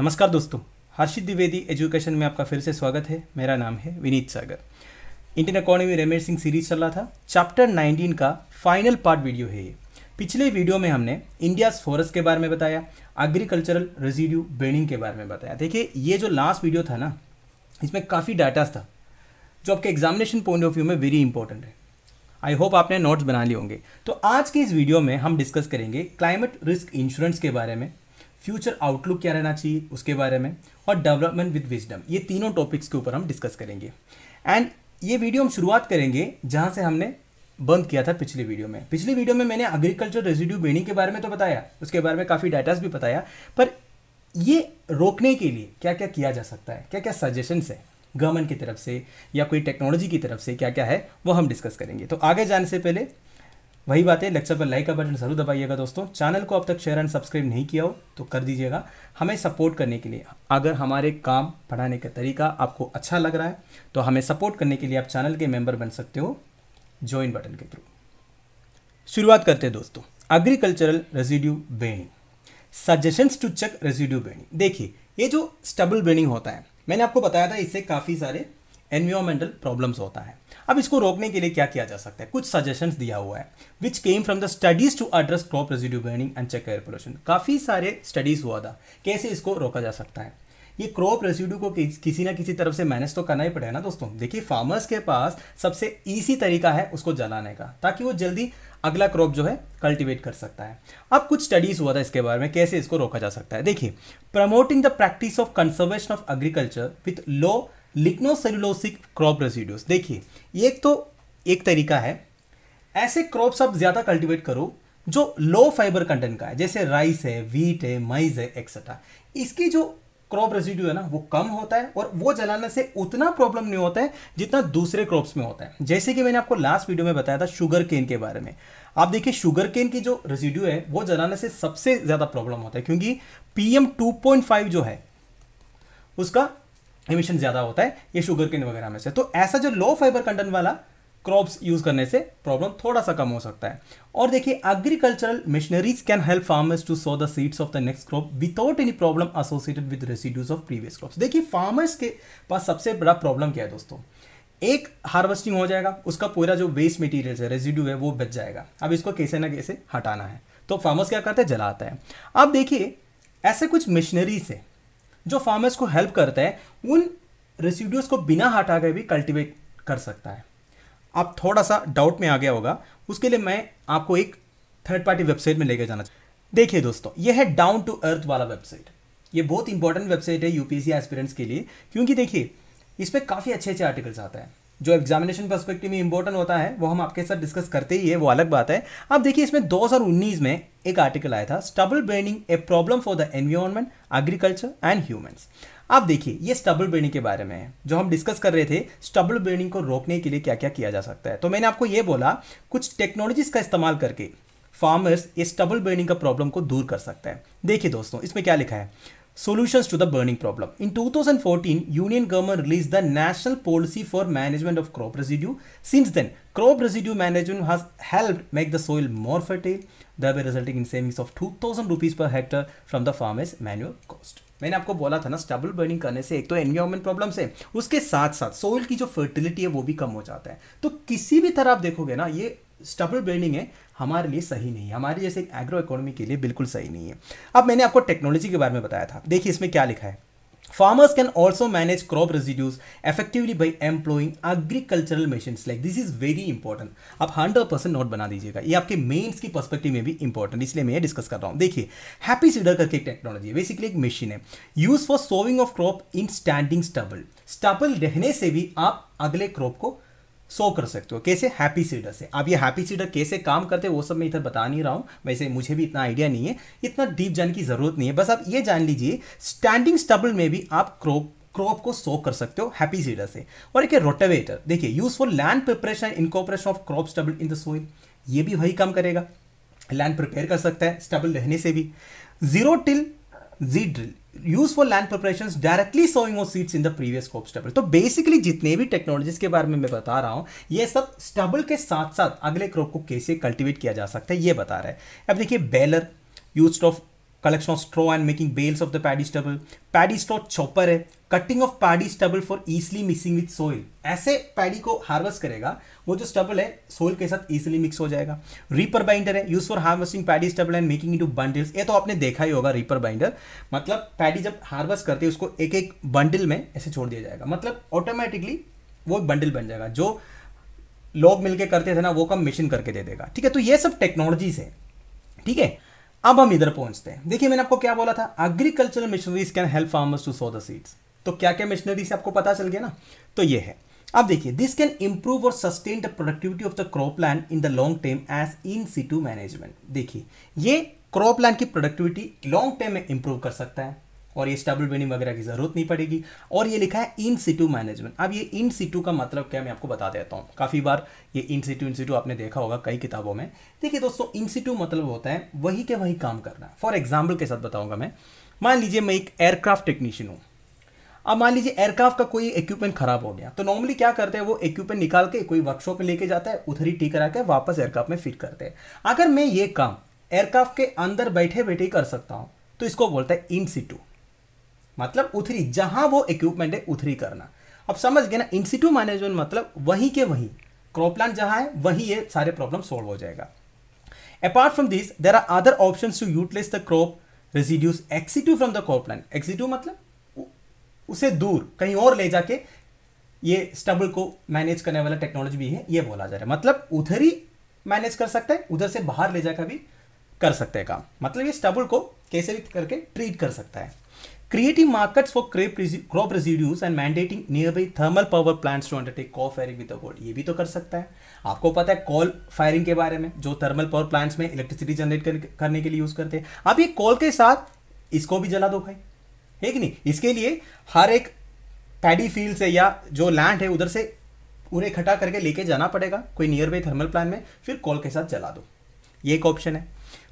नमस्कार दोस्तों हर्षित द्विवेदी एजुकेशन में आपका फिर से स्वागत है मेरा नाम है Vineet Sagar Indian economy Ramesh Singh series चल रहा था चैप्टर 19 का फाइनल पार्ट वीडियो है ये पिछले वीडियो में हमने इंडिया फॉरेस्ट के बारे में बताया एग्रीकल्चरल रेजिड्यू बेनिंग के बारे में बताया देखिए ये जो लास्ट वीडियो था ना इसमें काफ़ी डाटास था जो आपके एग्जामिनेशन पॉइंट ऑफ व्यू में वेरी इंपॉर्टेंट है आई होप आपने नोट्स बना लिए होंगे तो आज के इस वीडियो में हम डिस्कस करेंगे क्लाइमेट रिस्क इंश्योरेंस के बारे में फ्यूचर आउटलुक क्या रहना चाहिए उसके बारे में और डेवलपमेंट विद विजडम ये तीनों टॉपिक्स के ऊपर हम डिस्कस करेंगे एंड ये वीडियो हम शुरुआत करेंगे जहाँ से हमने बंद किया था पिछली वीडियो में पिछली वीडियो में मैंने एग्रीकल्चर रेजिड्यू बेनिंग के बारे में तो बताया उसके बारे में काफ़ी डाटाज भी बताया पर ये रोकने के लिए क्या क्या किया जा सकता है क्या क्या सजेशंस है गवर्नमेंट की तरफ से या कोई टेक्नोलॉजी की तरफ से क्या क्या है वो हम डिस्कस करेंगे तो आगे जाने से पहले वही बात है लेक्चर पर लाइक का बटन जरूर दबाइएगा दोस्तों चैनल को अब तक शेयर एंड सब्सक्राइब नहीं किया हो तो कर दीजिएगा हमें सपोर्ट करने के लिए अगर हमारे काम पढ़ाने का तरीका आपको अच्छा लग रहा है तो हमें सपोर्ट करने के लिए आप चैनल के मेंबर बन सकते हो ज्वाइन बटन के थ्रू शुरुआत करते हैं दोस्तों agricultural residue burning suggestions to check residue burning देखिए ये जो स्टबल बेनिंग होता है मैंने आपको बताया था इससे काफ़ी सारे एनवायरमेंटल प्रॉब्लम्स होता है अब इसको रोकने के लिए क्या किया जा सकता है कुछ सजेशंस दिया हुआ है which came from the studies to address crop residue burning and check air pollution काफ़ी सारे स्टडीज़ हुआ था कैसे इसको रोका जा सकता है ये क्रॉप रेसिड्यू को किसी ना किसी तरफ से मैनेज तो करना ही पड़ेगा ना दोस्तों देखिए फार्मर्स के पास सबसे ईजी तरीका है उसको जलाने का ताकि वो जल्दी अगला क्रॉप जो है कल्टीवेट कर सकता है अब कुछ स्टडीज़ हुआ था इसके बारे में कैसे इसको रोका जा सकता है देखिए promoting the practice of conservation of agriculture with low lignocellulosic crop residues देखिए एक तो एक तरीका है ऐसे क्रॉप्स आप ज़्यादा कल्टीवेट करो जो लो फाइबर कंटेंट का है जैसे राइस है वीट है मैज है एक्सेट्रा इसकी जो क्रॉप रेसिड्यू है ना वो कम होता है और वो जलाने से उतना प्रॉब्लम नहीं होता है जितना दूसरे क्रॉप्स में होता है जैसे कि मैंने आपको लास्ट वीडियो में बताया था शुगर केन के बारे में आप देखिए शुगर केन की जो रेसिड्यू है वो जलाने से सबसे ज़्यादा प्रॉब्लम होता है क्योंकि पीएम टू जो है उसका एमिशन ज़्यादा होता है ये शुगर केन वगैरह में से तो ऐसा जो लो फाइबर कंटेंट वाला क्रॉप्स यूज़ करने से प्रॉब्लम थोड़ा सा कम हो सकता है और देखिए agricultural machineries can help farmers to sow the seeds of the next crop without any problem associated with residues of previous crops देखिए फार्मर्स के पास सबसे बड़ा प्रॉब्लम क्या है दोस्तों एक हार्वेस्टिंग हो जाएगा उसका पूरा जो वेस्ट मटेरियल है रेजिड्यू है वो बच जाएगा अब इसको कैसे ना कैसे हटाना है तो फार्मर्स क्या करते हैं जलाते हैं अब देखिए ऐसे कुछ मशीनरीज है जो फार्मर्स को हेल्प करता है उन रेसिड्यूज को बिना हटा के भी कल्टिवेट कर सकता है आप थोड़ा सा डाउट में आ गया होगा उसके लिए मैं आपको एक थर्ड पार्टी वेबसाइट में लेकर जाना देखिए दोस्तों यह है डाउन टू अर्थ वाला वेबसाइट ये बहुत इंपॉर्टेंट वेबसाइट है यूपीएससी एस्पिरेंट्स के लिए क्योंकि देखिए इस पर काफ़ी अच्छे अच्छे आर्टिकल्स आते हैं जो एग्जामिनेशन परस्पेक्टिव में इंपॉर्टेंट होता है वो हम आपके साथ डिस्कस करते ही है वो अलग बात है अब देखिए इसमें 2019 में एक आर्टिकल आया था stubble burning a problem for the environment agriculture and humans आप देखिए ये स्टबल बर्निंग के बारे में है जो हम डिस्कस कर रहे थे स्टबल बर्निंग को रोकने के लिए क्या क्या किया जा सकता है तो मैंने आपको ये बोला कुछ टेक्नोलॉजीज का इस्तेमाल करके फार्मर्स इस स्टबल बर्निंग का प्रॉब्लम को दूर कर सकते हैं देखिए दोस्तों इसमें क्या लिखा है solutions to the burning problem. In 2014, Union government released the National Policy for Management of Crop Residue. Since then, crop residue management has helped make the soil more fertile, thereby resulting in savings of 2000 rupees per hectare from the farmer's manual cost. मैंने आपको बोला था ना stubble burning करने से एक तो environment problem है उसके साथ साथ सोइल की जो फर्टिलिटी है वो भी कम हो जाता है तो किसी भी तरह आप देखोगे ना ये स्टबल बर्निंग है हमारे लिए सही नहीं है हमारी जैसे एग्रो इकोनॉमी के लिए बिल्कुल सही नहीं है अब मैंने आपको टेक्नोलॉजी के बारे में बताया था देखिए इसमें क्या लिखा है farmers can also manage crop residues effectively by employing agricultural machine like this is very important आप हंड्रेड परसेंट नोट बना दीजिएगा ये आपके मेन्स की परस्पेक्टिव में भी इंपॉर्टेंट इसलिए मैं ये डिस्कस कर रहा हूँ देखिए हैप्पी सीडर करके एक टेक्नोलॉजी है बेसिकली एक मशीन है use for sowing of crop in standing stubble stubble रहने से भी आप अगले क्रॉप को सो कर सकते हो कैसे हैप्पी सीडर से अब ये हैप्पी सीडर कैसे काम करते हैं वो सब मैं इधर बता नहीं रहा हूँ वैसे मुझे भी इतना आइडिया नहीं है इतना डीप जाने की ज़रूरत नहीं है बस आप ये जान लीजिए स्टैंडिंग स्टबल में भी आप क्रॉप क्रॉप को सो कर सकते हो हैप्पी सीडर से और एक रोटावेटर देखिए use for land preparation incorporation of crop stubble in the soil ये भी वही काम करेगा लैंड प्रिपेयर कर सकता है स्टबल रहने से भी zero till Z drill use for land preparation directly sowing seeds in the previous crop stubble तो बेसिकली जितने भी टेक्नोलॉजीज के बारे में मैं बता रहा हूँ ये सब स्टबल के साथ साथ अगले क्रॉप को कैसे कल्टिवेट किया जा सकता है ये बता रहा है अब देखिए baler use of collection of straw and making bales of the paddy stubble. Paddy straw chopper है cutting of paddy stubble for easily mixing with soil ऐसे पैडी को हार्वेस्ट करेगा वो जो स्टबल है सोइल के साथ ईजिली मिक्स हो जाएगा रीपर बाइंडर है use for harvesting paddy stubble and making into bundles ये तो आपने देखा ही होगा रीपर बाइंडर मतलब पैडी जब हार्वेस्ट करते हैं उसको एक एक बंडल में ऐसे छोड़ दिया जाएगा मतलब ऑटोमेटिकली वो एक बंडल बन जाएगा जो लोग मिलकर करते थे ना वो कम मशीन करके दे देगा ठीक है तो ये सब टेक्नोलॉजीज है ठीक है अब हम इधर पहुंचते हैं देखिए मैंने आपको क्या बोला था agricultural machineries can help farmers to sow the seeds तो क्या क्या मिशनरी से आपको पता चल गया ना तो ये है अब देखिए दिस कैन इंप्रूव और sustain the productivity of the crop land in the long term as in situ management देखिए ये क्रॉप लैंड की प्रोडक्टिविटी लॉन्ग टर्म में इंप्रूव कर सकता है और ये स्टेबल बिल्डिंग वगैरह की ज़रूरत नहीं पड़ेगी और ये लिखा है इन सिटू मैनेजमेंट अब ये इन सिटू का मतलब क्या मैं आपको बता देता हूँ काफ़ी बार ये इन सिटू इन सिटू आपने देखा होगा कई किताबों में देखिए दोस्तों इन सिटू मतलब होता है वही के वही काम करना फॉर एग्जाम्पल के साथ बताऊंगा मैं मान लीजिए मैं एक एयरक्राफ्ट टेक्नीशियन हूँ अब मान लीजिए एयरक्राफ्ट का कोई इक्विपमेंट खराब हो गया तो नॉर्मली क्या करते हैं वो इक्विपमेंट निकाल के कोई वर्कशॉप में लेके जाता है उधर ही ठीक करा के वापस एयरक्राफ्ट में फिट करते हैं अगर मैं ये काम एयरक्राफ्ट के अंदर बैठे बैठे ही कर सकता हूँ तो इसको बोलता है इन सीटू मतलब उथरी जहां वो इक्विपमेंट है उथरी करना अब समझ गए ना इंस्टीट्यू मैनेजमेंट मतलब वहीं के वहीं क्रॉप प्लान जहां है वहीं ये सारे प्रॉब्लम सॉल्व हो जाएगा apart from this there are other option to utilise the crop residues ex situ from the crop plant ex situ मतलब उसे दूर कहीं और ले जाके ये स्टबल को मैनेज करने वाला टेक्नोलॉजी भी है ये बोला जा रहा है मतलब उधर ही मैनेज कर सकता है उधर से बाहर ले जाकर भी कर सकते हैं काम मतलब ये स्टबल को कैसे भी करके ट्रीट कर सकता है creating markets for crop residues and mandating nearby thermal power plants to undertake coal firing with the world ये भी तो कर सकता है आपको पता है कॉल फायरिंग के बारे में जो थर्मल पावर प्लांट्स में इलेक्ट्रिसिटी जनरेट करने के लिए यूज करते हैं आप ये कॉल के साथ इसको भी जला दो भाई है कि नहीं इसके लिए हर एक पैडी फील्ड से या जो लैंड है उधर से उन्हें इकट्ठा करके लेके जाना पड़ेगा कोई नियर बाई थर्मल प्लांट में फिर कॉल के साथ जला दो ये एक ऑप्शन है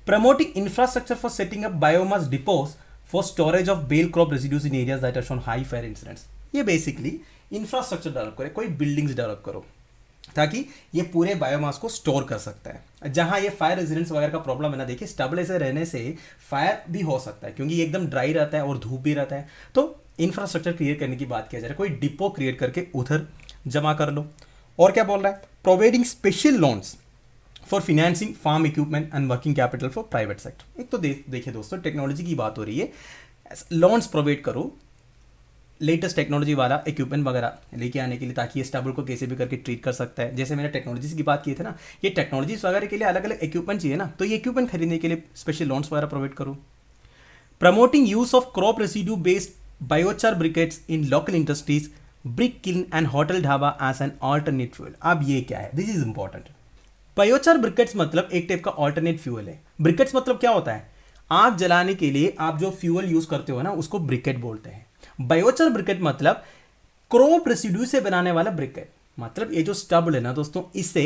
promoting infrastructure for setting up biomass depots for storage of bale crop residues in areas that are shown high fire incidents ये बेसिकली इंफ्रास्ट्रक्चर डेवलप करे कोई बिल्डिंग्स डेवलप करो ताकि ये पूरे बायोमास को स्टोर कर सकता है जहाँ ये फायर रेजिडेंस वगैरह का प्रॉब्लम है ना देखिए से रहने से फायर भी हो सकता है क्योंकि ये एकदम ड्राई रहता है और धूप भी रहता है तो इंफ्रास्ट्रक्चर क्रिएट करने की बात किया जा रहा है कोई डिपो क्रिएट करके उधर जमा कर लो और क्या बोल रहा है providing special loans for financing farm equipment and working capital for private sector एक तो दे, देखिए दोस्तों टेक्नोलॉजी की बात हो रही है लोन्स प्रोवाइड करो लेटेस्ट टेक्नोलॉजी वाला इक्विपमेंट वगैरह लेके आने के लिए ताकि इस टाबल को कैसे भी करके ट्रीट कर सकता है जैसे मैंने टेक्नोलॉजीज की बात की थी ना ये टेक्नोलॉजीज वगैरह के लिए अलग अलग इक्विपमेंट चाहिए ना तो ये इक्विपमेंट खरीदने के लिए स्पेशल लोन्स वगैरह प्रोवाइड करो promoting use of crop residue based biochar briquettes in local industries brick kiln and hotel dhaba as an alternate fuel अब ये क्या है this is important biochar briquettes मतलब एक टाइप का ऑल्टरनेट फ्यूल है ब्रिकेट्स मतलब क्या होता है आग जलाने के लिए आप जो फ्यूल यूज करते हो ना उसको ब्रिकेट बोलते हैं बायोचर ब्रिकेट मतलब क्रोप रेसिड्यू से बनाने वाला ब्रिकेट मतलब ये जो स्टब है ना दोस्तों इससे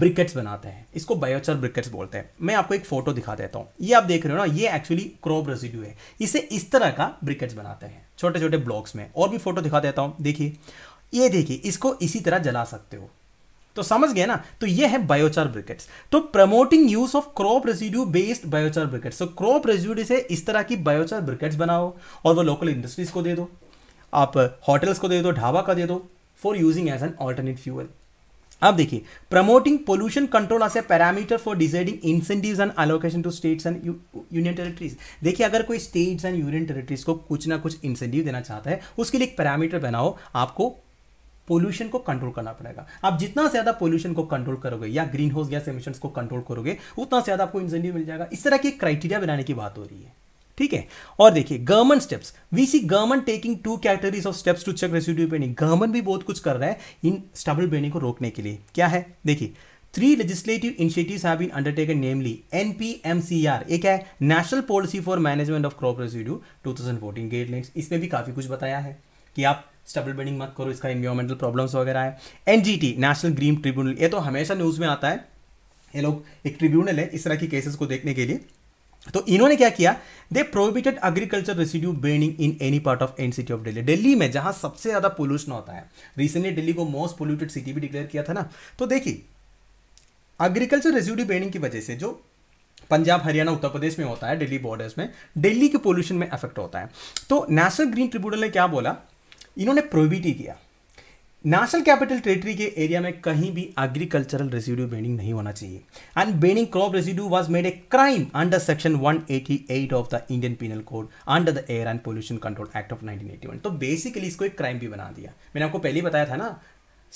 ब्रिकेट्स बनाते हैं इसको बायोचर ब्रिकेट्स बोलते हैं मैं आपको एक फोटो दिखा देता हूँ ये आप देख रहे हो ना ये एक्चुअली क्रोप रेसिड्यू है इसे इस तरह का ब्रिकेट्स बनाते हैं छोटे छोटे ब्लॉक्स में और भी फोटो दिखा देता हूँ देखिए ये देखिए इसको इसी तरह जला सकते हो तो समझ गए ना तो ये है बायोचार ब्रिकेट्स तो promoting use of crop residue based biochar briquettes तो क्रॉप रेजिड्यू से इस तरह की बायोचार ब्रिकेट्स बनाओ और वो लोकल इंडस्ट्रीज को दे दो आप होटल्स को दे दो ढाबा का दे दो for using as an alternate fuel अब देखिए promoting pollution control as a parameter for deciding incentive and allocation to states and union territories देखिए अगर कोई स्टेट्स एंड यूनियन टेरिटरीज को कुछ ना कुछ इंसेंटिव देना चाहता है उसके लिए एक पैरामीटर बनाओ आपको पोल्यूशन को कंट्रोल करना पड़ेगा आप जितना ज़्यादा पोल्यूशन को कंट्रोल करोगे या ग्रीन हाउस गैस एमिशन को कंट्रोल करोगे उतना ज़्यादा आपको इंसेंटिव मिल जाएगा इस तरह की क्राइटेरिया बनाने की बात हो रही है ठीक है और देखिए government steps we see government taking two categories of steps to check residue burning government भी बहुत कुछ कर रहा है इन स्टबल बेनिंग को रोकने के लिए क्या है देखिए three legislative initiatives have been undertaken namely NPMCR एक है national policy for management of crop residue 2014 guidelines इसमें भी काफी कुछ बताया है कि आप स्टबल बेडिंग मत करो इसका इन्वायरमेंटल प्रॉब्लम्स वगैरह है एन नेशनल ग्रीन ट्रिब्यूनल ये तो हमेशा न्यूज़ में आता है ये लोग एक ट्रिब्यूनल है इस तरह की केसेस को देखने के लिए तो इन्होंने क्या किया they prohibited agriculture residue burning in any part of an city of Delhi Delhi में जहां सबसे ज़्यादा पोल्यूशन होता है रिसेंटली दिल्ली को मोस्ट पोल्यूटेड सिटी भी डिक्लेयर किया था ना तो देखिए एग्रीकल्चर रेसिड्यू बेर्निंग की वजह से जो पंजाब हरियाणा उत्तर प्रदेश में होता है दिल्ली बॉर्डर्स में दिल्ली के पोल्यूशन में अफेक्ट होता है तो नेशनल ग्रीन ट्रिब्यूनल ने क्या बोला इन्होंने प्रोहिबिट ही किया नेशनल कैपिटल टेरिटरी के एरिया में कहीं भी एग्रीकल्चरल रेसिड्यू बेनिंग नहीं होना चाहिए and burning crop residue was made a crime under section 188 of the Indian penal code under the air and pollution control act of 1981 तो बेसिकली इसको एक क्राइम भी बना दिया मैंने आपको पहले ही बताया था ना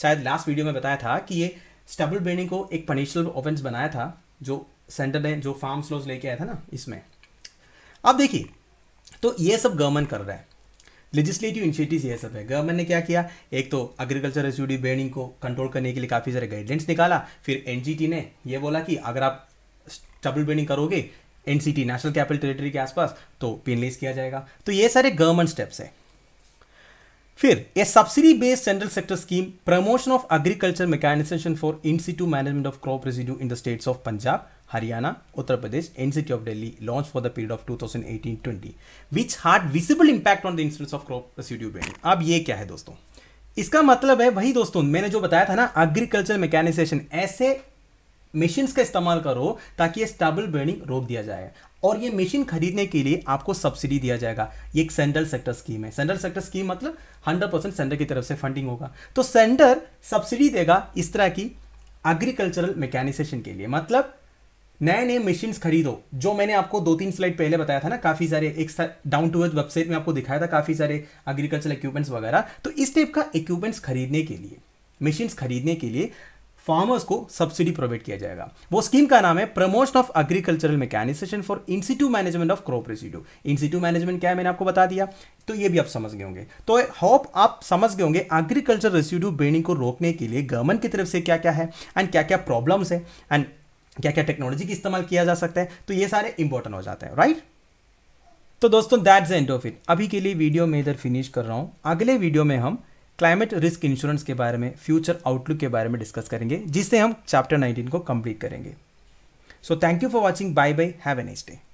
शायद लास्ट वीडियो में बताया था कि ये स्टबल बेनिंग को एक पनिशल ऑफेंस बनाया था जो सेंटर ने जो फार्म लॉज लेके आया था ना इसमें अब देखिए तो ये सब गवर्नमेंट कर रहा है लेजिस्लेटिव इनिशिएटिव्स ये सब है गवर्नमेंट ने क्या किया एक तो एग्रीकल्चर रेसिड्यू बेर्निंग को कंट्रोल करने के लिए काफ़ी सारे गाइडलाइंस निकाला फिर एनजीटी ने यह बोला कि अगर आप स्टबल बेर्निंग करोगे एनसीटी नेशनल कैपिटल टेरिटरी के आसपास तो पेनलेस किया जाएगा तो ये सारे गवर्नमेंट स्टेप्स हैं फिर a subsidy based central sector scheme promotion of agriculture mechanisation for in situ management of crop residue in the states of Punjab Haryana, Uttar Pradesh and city of Delhi launched for the period of 2018-20 which had visible impact on the incidence of crop residue burning. अब ये क्या है दोस्तों इसका मतलब है वही दोस्तों मैंने जो बताया था ना एग्रीकल्चर मैकेनाइजेशन ऐसे मशीन्स का इस्तेमाल करो ताकि ये स्टबल बर्निंग रोक दिया जाए और ये मशीन खरीदने के लिए आपको सब्सिडी दिया जाएगा ये एक सेंट्रल सेक्टर स्कीम है सेंट्रल सेक्टर स्कीम मतलब 100 परसेंट सेंटर की तरफ से फंडिंग होगा तो सेंटर सब्सिडी देगा इस तरह की एग्रीकल्चरल मैकेनाइजेशन के लिए मतलब नए नए मशीन खरीदो जो मैंने आपको दो तीन स्लाइड पहले बताया था ना काफ़ी सारे एक डाउन टू अर्थ वेबसाइट में आपको दिखाया था काफ़ी सारे एग्रीकल्चर इक्विपमेंट्स वगैरह तो इस टाइप का इक्विपमेंट्स खरीदने के लिए मशीन खरीदने के लिए फार्मर्स को सब्सिडी प्रोवाइड किया जाएगा वो स्कीम का नाम है promotion of agricultural mechanisation for in situ management of crop residue in situ management क्या है मैंने आपको बता दिया तो ये भी आप समझ गए होंगे तो होप आप समझ गए होंगे एग्रीकल्चर रेसिड्यू बेनिंग को रोकने के लिए गवर्नमेंट की तरफ से क्या क्या है एंड क्या क्या प्रॉब्लम्स है एंड क्या क्या टेक्नोलॉजी की इस्तेमाल किया जा सकता है तो ये सारे इंपॉर्टेंट हो जाते हैं राइट तो दोस्तों दैट्स एंड ऑफ इट अभी के लिए वीडियो में इधर फिनिश कर रहा हूँ अगले वीडियो में हम क्लाइमेट रिस्क इंश्योरेंस के बारे में फ्यूचर आउटलुक के बारे में डिस्कस करेंगे जिससे हम चैप्टर 19 को कंप्लीट करेंगे so thank you for watching bye bye have a nice day